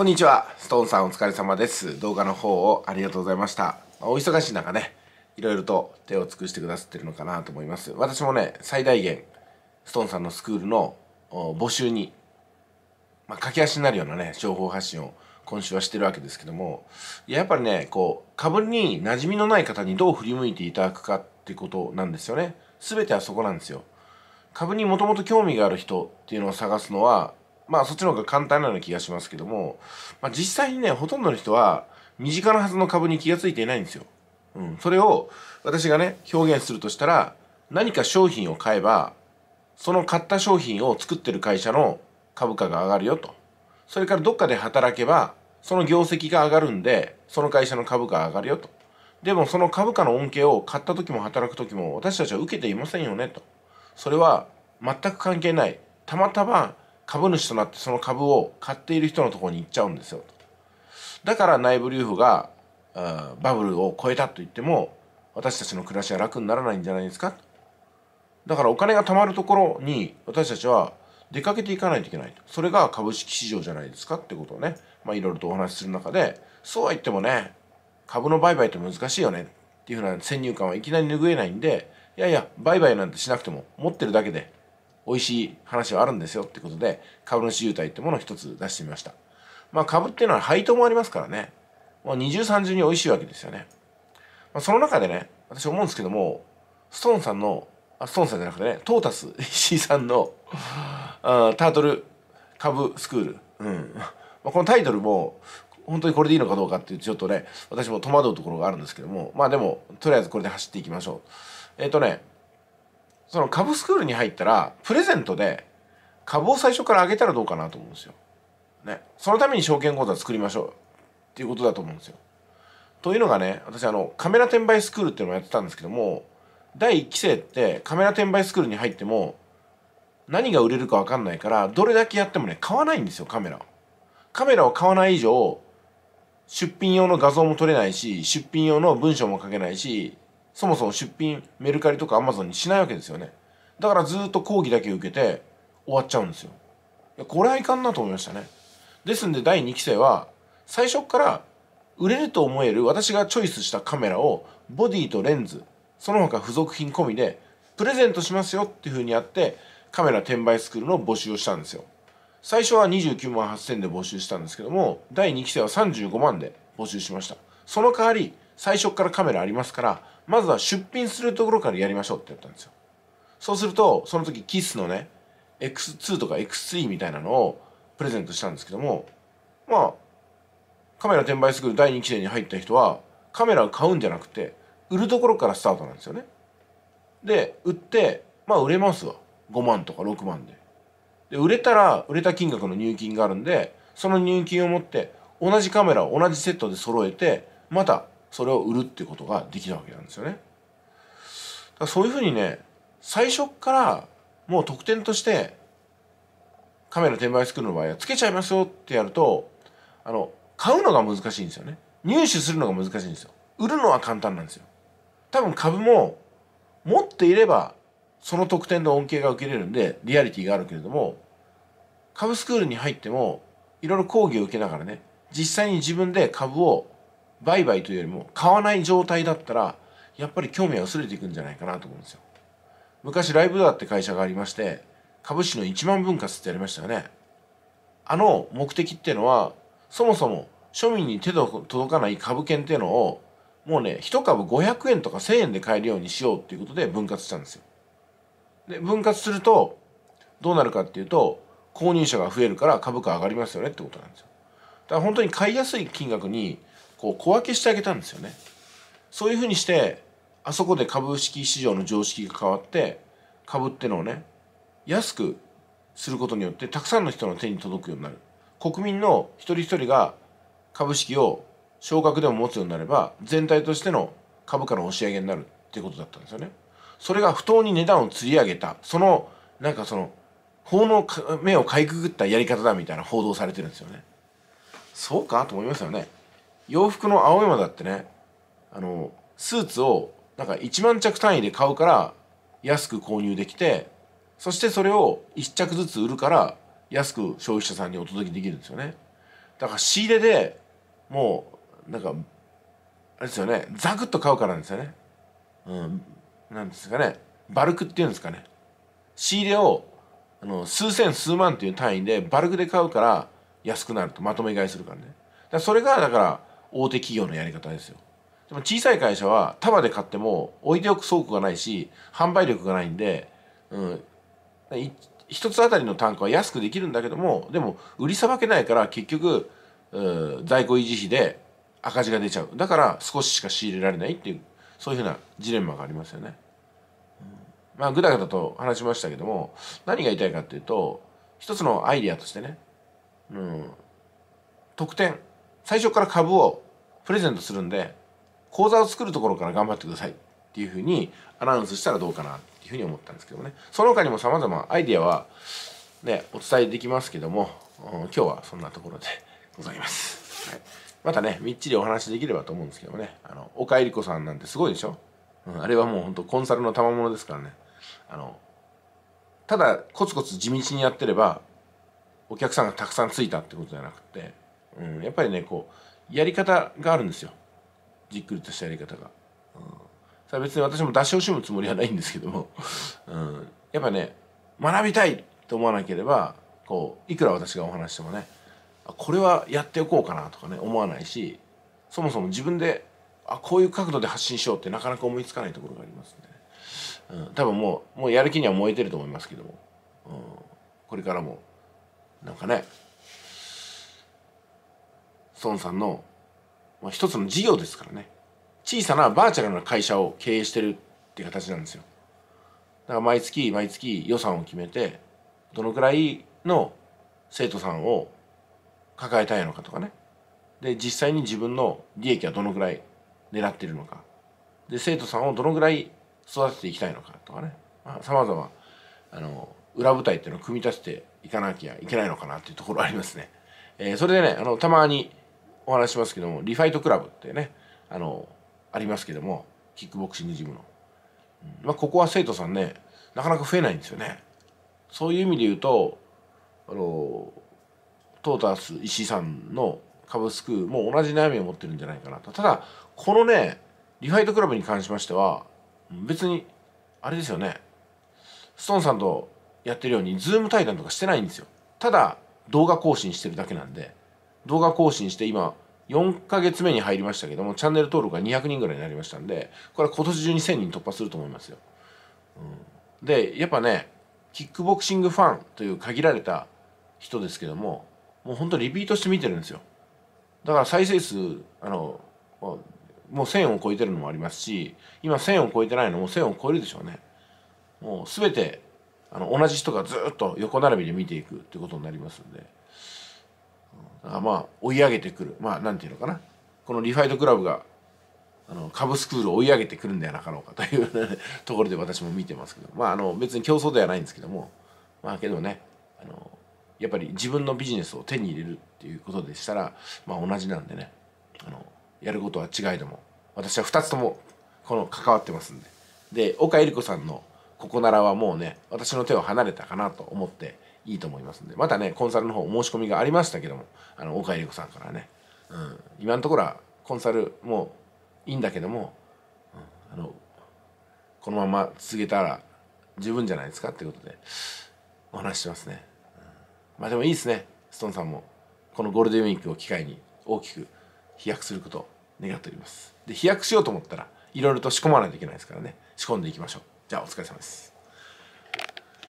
こんにちは。ストーンさんお疲れ様です。動画の方をありがとうございました。お忙しい中ね、いろいろと手を尽くしてくださってるのかなと思います。私もね、最大限、ストーンさんのスクールの募集に、まあ、駆け足になるようなね、情報発信を今週はしてるわけですけども、いややっぱりね、こう、株に馴染みのない方にどう振り向いていただくかってことなんですよね。全てはそこなんですよ。株にもともと興味がある人っていうのを探すのは、まあそっちの方が簡単なような気がしますけども、まあ実際にね、ほとんどの人は身近なはずの株に気がついていないんですよ。うん。それを私がね、表現するとしたら、何か商品を買えば、その買った商品を作ってる会社の株価が上がるよと。それからどっかで働けば、その業績が上がるんで、その会社の株価が上がるよと。でもその株価の恩恵を買った時も働く時も私たちは受けていませんよねと。それは全く関係ない。たまたま株主となってその株を買っている人のところに行っちゃうんですよだから内部留保がバブルを超えたと言っても私たちの暮らしは楽にならないんじゃないですかだからお金が貯まるところに私たちは出かけていかないといけないと。それが株式市場じゃないですかってことをねまあいろいろとお話しする中でそうは言ってもね株の売買って難しいよねっていうふうな先入観はいきなり拭えないんでいやいや売買なんてしなくても持ってるだけで美味しい話はあるんですよってことで、株主優待ってものを一つ出してみました。まあ株っていうのは配当もありますからね、まあ、二重三重に美味しいわけですよね。まあ、その中でね、私思うんですけども、ストーンさんの、あストーンさんじゃなくてね、トータス石井さんの、あタートル株スクール、うんまあ、このタイトルも、本当にこれでいいのかどうかっていうちょっとね私も戸惑うところがあるんですけどもまあでもとりあえずこれで走っていきましょうえっ、ー、とねその株スクールに入ったらプレゼントで株を最初からあげたらどうかなと思うんですよ。ね、そのために証券口座作りましょうっていうことだと思うんですよ。というのがね私あのカメラ転売スクールっていうのをやってたんですけども第1期生ってカメラ転売スクールに入っても何が売れるかわかんないからどれだけやってもね買わないんですよカメラを。カメラを買わない以上出品用の画像も撮れないし出品用の文章も書けないしそもそも出品メルカリとかアマゾンにしないわけですよねだからずっと講義だけ受けて終わっちゃうんですよこれはいかんなと思いましたねですんで第2期生は最初から売れると思える私がチョイスしたカメラをボディとレンズその他付属品込みでプレゼントしますよっていう風にやってカメラ転売スクールの募集をしたんですよ最初は29万8000で募集したんですけども第2期生は35万で募集しましたその代わり最初からカメラありますからまずは出品するところからやりましょうって言ったんですよ。そうすると、その時キスのね、X2 とか X3 みたいなのをプレゼントしたんですけども、まあ、カメラ転売スクール第2期生に入った人は、カメラを買うんじゃなくて、売るところからスタートなんですよね。で、売って、まあ売れますわ。5万とか6万で。で、売れたら、売れた金額の入金があるんで、その入金を持って、同じカメラを同じセットで揃えて、またそれを売るっていうことができたわけなんですよね。だそういうふうにね最初からもう特典としてカメラ転売スクールの場合はつけちゃいますよってやるとあの買うのが難しいんですよね入手するのが難しいんですよ売るのは簡単なんですよ多分株も持っていればその特典の恩恵が受けれるんでリアリティがあるけれども株スクールに入ってもいろいろ講義を受けながらね実際に自分で株を売買というよりも買わない状態だったらやっぱり興味は薄れていくんじゃないかなと思うんですよ昔ライブドアって会社がありまして株式の1万分割ってやりましたよねあの目的っていうのはそもそも庶民に手の届かない株券っていうのをもうね1株500円とか1000円で買えるようにしようっていうことで分割したんですよで分割するとどうなるかっていうと購入者が増えるから株価上がりますよねってことなんですよだから本当に買いやすい金額にこう小分けしてあげたんですよねそういうふうにしてあそこで株式市場の常識が変わって株ってのをね安くすることによってたくさんの人の手に届くようになる国民の一人一人が株式を少額でも持つようになれば全体としての株価の押し上げになるっていうことだったんですよねそれが不当に値段をつり上げたそのなんかその法の目をかいくぐったやり方だみたいな報道されてるんですよねそうかと思いますよね洋服の青山だってねあのスーツをなんか1万着単位で買うから安く購入できてそしてそれを1着ずつ売るから安く消費者さんにお届けできるんですよねだから仕入れでもうなんかあれですよねザクッと買うからなんですよねうんなんですかねバルクっていうんですかね仕入れをあの数千数万という単位でバルクで買うから安くなるとまとめ買いするからねだからそれがだから大手企業のやり方ですよでも小さい会社は束で買っても置いておく倉庫がないし販売力がないんで、うん、1つあたりの単価は安くできるんだけどもでも売りさばけないから結局、うん、在庫維持費で赤字が出ちゃうだから少ししか仕入れられないっていうそういうふうなジレンマがありますよね。まあぐだぐだと話しましたけども何が言いたいかっていうと一つのアイデアとしてね、うん、特典最初から株をプレゼントするんで口座を作るところから頑張ってくださいっていうふうにアナウンスしたらどうかなっていうふうに思ったんですけどもねその他にも様々アイデアはねお伝えできますけども今日はそんなところで ございます、はい、またねみっちりお話できればと思うんですけどもねあの岡江理子さんなんてすごいでしょ、うん、あれはもうほんとコンサルの賜物ですからねあのただコツコツ地道にやってればお客さんがたくさんついたってことじゃなくてうん、やっぱりねこうやり方があるんですよじっくりとしたやり方が、うん、さあ別に私も出し惜しむつもりはないんですけども、うん、やっぱね学びたいと思わなければこういくら私がお話してもねこれはやっておこうかなとかね思わないしそもそも自分であこういう角度で発信しようってなかなか思いつかないところがありますんで、ね、うん、多分もうもうやる気には燃えてると思いますけども、うん、これからもなんかね孫さんの、まあ、一つの事業ですからね小さなバーチャルな会社を経営してるっていう形なんですよだから毎月毎月予算を決めてどのくらいの生徒さんを抱えたいのかとかねで実際に自分の利益はどのくらい狙ってるのかで生徒さんをどのくらい育てていきたいのかとかねさまざ、まあ、あの裏舞台っていうのを組み立てていかなきゃいけないのかなっていうところありますね。えー、それでねあのたまにお話しますけどもリファイトクラブってねあのありますけどもキックボクシングジムの、まあ、ここは生徒さんねなかなか増えないんですよねそういう意味で言うとあのトータス石井さんの株スクーも同じ悩みを持ってるんじゃないかなとただこのねリファイトクラブに関しましては別にあれですよねストーンさんとやってるようにズーム対談とかしてないんですよただ動画更新してるだけなんで動画更新して今4ヶ月目に入りましたけどもチャンネル登録が200人ぐらいになりましたんでこれは今年中に1000人突破すると思いますよ、うん、でやっぱねキックボクシングファンという限られた人ですけどももう本当リピートして見てるんですよだから再生数あのもう1000を超えてるのもありますし今1000を超えてないのも1000を超えるでしょうねもう全てあの同じ人がずっと横並びで見ていくってことになりますんで。あまあ追い上げてくるまあなんていうのかなこのリファイトクラブがあの株スクールを追い上げてくるんではなかろうかという ところで私も見てますけどまああの別に競争ではないんですけどもまあけどねあのやっぱり自分のビジネスを手に入れるっていうことでしたらまあ同じなんでねあのやることは違いでも私は2つともこの関わってますんでで岡江里子さんの「ここなら」はもうね私の手を離れたかなと思っていいと思いますんでまたねコンサルの方申し込みがありましたけどもあの岡江理子さんからね、うん、今のところはコンサルもいいんだけども、うん、あのこのまま続けたら十分じゃないですかってことでお話してますね、うん、まあでもいいですねストーンさんもこのゴールデンウィークを機会に大きく飛躍することを願っておりますで飛躍しようと思ったらいろいろと仕込まないといけないですからね仕込んでいきましょうじゃあお疲れ様です